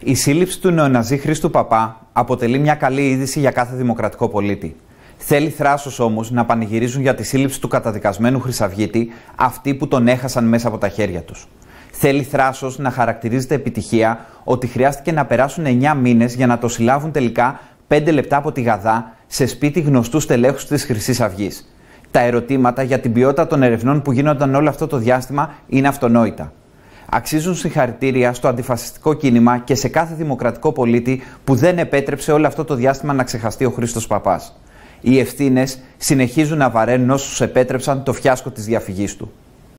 Η σύλληψη του νεοναζί Χρήστου Παπά αποτελεί μια καλή είδηση για κάθε δημοκρατικό πολίτη. Θέλει θράσος όμως να πανηγυρίζουν για τη σύλληψη του καταδικασμένου Χρυσαυγήτη αυτοί που τον έχασαν μέσα από τα χέρια τους. Θέλει θράσος να χαρακτηρίζεται επιτυχία ότι χρειάστηκε να περάσουν 9 μήνες για να το συλλάβουν τελικά 5 λεπτά από τη Γαδά σε σπίτι γνωστού τελέχου της Χρυσής Αυγής. Τα ερωτήματα για την ποιότητα των ερευνών που γίνονταν όλο αυτό το διάστημα είναι αυτονόητα αξίζουν συγχαρητήρια στο αντιφασιστικό κίνημα και σε κάθε δημοκρατικό πολίτη που δεν επέτρεψε όλο αυτό το διάστημα να ξεχαστεί ο Χρήστος Παπάς. Οι ευθύνες συνεχίζουν να βαραίνουν όσους επέτρεψαν το φιάσκο της διαφυγής του.